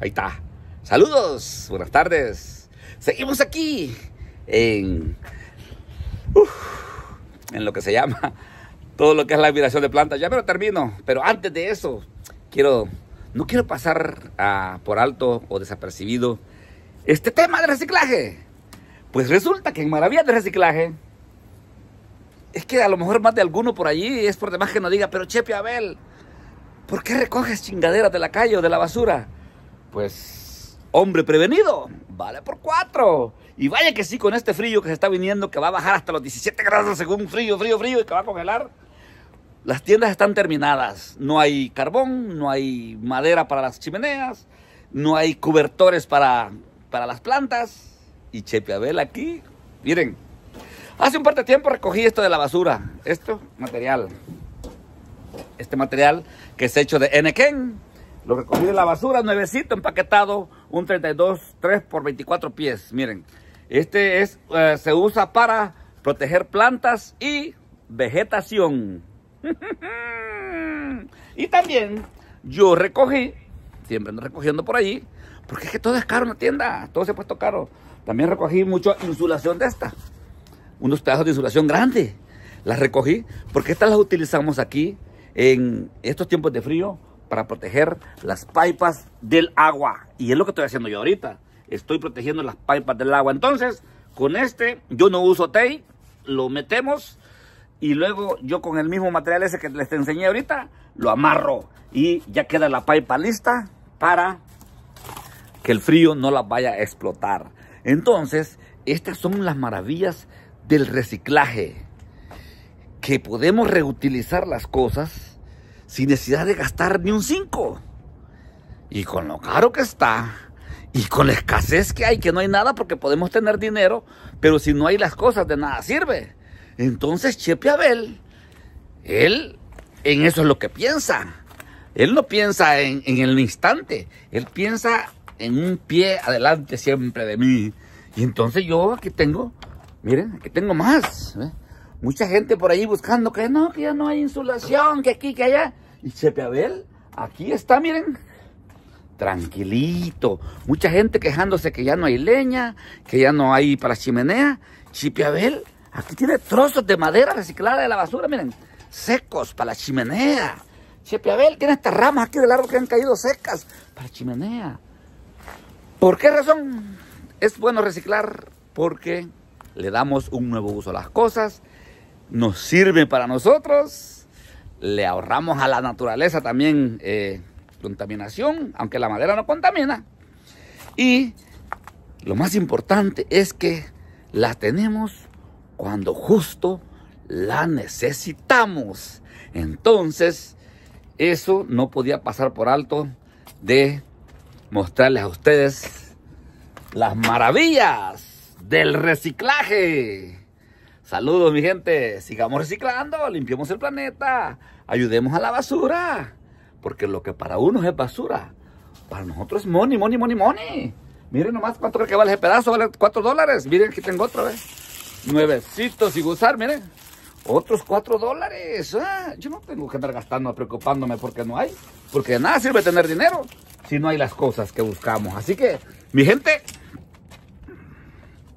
Ahí está. Saludos, buenas tardes. Seguimos aquí en, en lo que se llama todo lo que es la admiración de plantas. Ya me lo termino, pero antes de eso, quiero, no quiero pasar por alto o desapercibido este tema de reciclaje. Pues resulta que en maravilla de Reciclaje, es que a lo mejor más de alguno por allí es por demás que no diga, pero Chepe Abel, ¿por qué recoges chingaderas de la calle o de la basura? pues, hombre prevenido, vale por cuatro. Y vaya que sí, con este frío que se está viniendo, que va a bajar hasta los 17 grados según frío, frío, frío, y que va a congelar. Las tiendas están terminadas. No hay carbón, no hay madera para las chimeneas, no hay cobertores para, para las plantas. Y Chepe Abel aquí, miren, hace un par de tiempo recogí esto de la basura, esto material. Este material que es hecho de N-Ken. Lo recogí de la basura, nuevecito, empaquetado, un 32, 3 por 24 pies. Miren, este es, eh, se usa para proteger plantas y vegetación. y también yo recogí, siempre ando recogiendo por allí, porque es que todo es caro en la tienda, todo se ha puesto caro. También recogí mucha insulación de esta, unos pedazos de insulación grande. Las recogí porque estas las utilizamos aquí en estos tiempos de frío para proteger las pipas del agua. Y es lo que estoy haciendo yo ahorita. Estoy protegiendo las pipas del agua. Entonces, con este, yo no uso tei... lo metemos y luego yo con el mismo material ese que les enseñé ahorita, lo amarro y ya queda la pipa lista para que el frío no la vaya a explotar. Entonces, estas son las maravillas del reciclaje, que podemos reutilizar las cosas sin necesidad de gastar ni un 5. Y con lo caro que está, y con la escasez que hay, que no hay nada porque podemos tener dinero, pero si no hay las cosas, de nada sirve. Entonces Chepe Abel, él en eso es lo que piensa. Él no piensa en, en el instante, él piensa en un pie adelante siempre de mí. Y entonces yo aquí tengo, miren, aquí tengo más. Mucha gente por ahí buscando que no, que ya no hay insulación, que aquí, que allá. Y Chepeabel, aquí está, miren. Tranquilito. Mucha gente quejándose que ya no hay leña, que ya no hay para chimenea. Chepiabel, aquí tiene trozos de madera reciclada de la basura, miren. Secos para la chimenea. Chepiabel, tiene estas ramas aquí del árbol que han caído secas para chimenea. ¿Por qué razón? Es bueno reciclar porque le damos un nuevo uso a las cosas nos sirve para nosotros, le ahorramos a la naturaleza también eh, contaminación, aunque la madera no contamina. Y lo más importante es que la tenemos cuando justo la necesitamos. Entonces, eso no podía pasar por alto de mostrarles a ustedes las maravillas del reciclaje. Saludos, mi gente. Sigamos reciclando, limpiemos el planeta, ayudemos a la basura. Porque lo que para unos es basura, para nosotros es money, money, money, money. Miren nomás cuánto creo que vale ese pedazo, vale 4 dólares. Miren, aquí tengo otra, vez eh. Nuevecitos y gozar, miren. Otros 4 dólares. Ah, yo no tengo que andar gastando, preocupándome porque no hay. Porque de nada sirve tener dinero si no hay las cosas que buscamos. Así que, mi gente,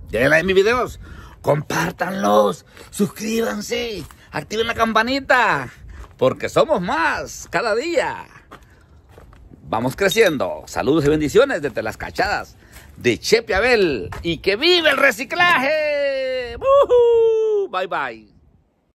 denle like mis videos compártanlos, suscríbanse, activen la campanita, porque somos más cada día. Vamos creciendo. Saludos y bendiciones desde las cachadas de Chepe Abel. Y que vive el reciclaje. Bye bye.